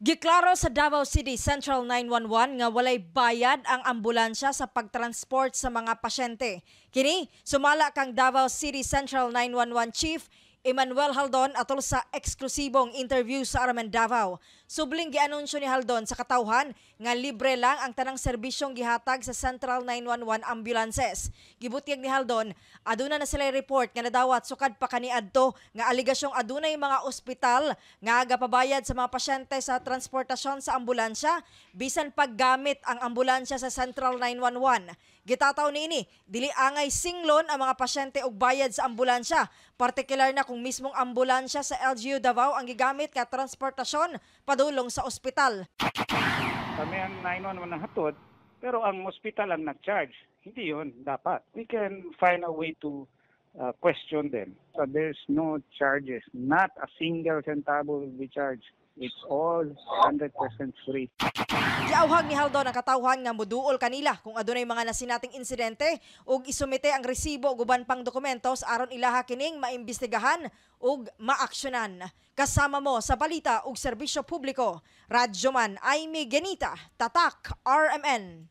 Giklaro sa Davao City Central 911 nga walay bayad ang ambulansya sa pagtransport sa mga pasyente. Kini, sumala kang Davao City Central 911 Chief Emmanuel Haldon atol sa eksklusibong interview sa Araman Davao. Subling gianunsyo ni Haldon sa katawhan nga libre lang ang tanang serbisyong gihatag sa Central 911 ambulances. Gibutyag ni Haldon, aduna na sila report nga nadawat sukad pa kaniadto nga aligasyong adunay mga ospital nga agapabayad sa mga pasyente sa transportasyon sa ambulansya bisan paggamit ang ambulansya sa Central 911. Gitataw niini dili angay singlon ang mga pasyente og bayad sa ambulansya, partikular na kung mismong ambulansya sa LGU Davao ang gigamit ka transportasyon padulong sa ospital. Kami ang 911 ng hatod, pero ang ospital ang nag-charge. Hindi yon dapat. We can find a way to uh, question them. So there's no charges. Not a single centavo will be charged. It's all 100% free. Giauhag ni Haldon ang katawhan nga moduol kanila kung adunay mga nasinating insidente ug isumite ang resibo guban uban pang dokumentos aron ilaha kining maimbestigahan ug maaksyonan. Kasama mo sa balita ug serbisyo publiko. Radyo man Aimee Genita, Tatak RMN.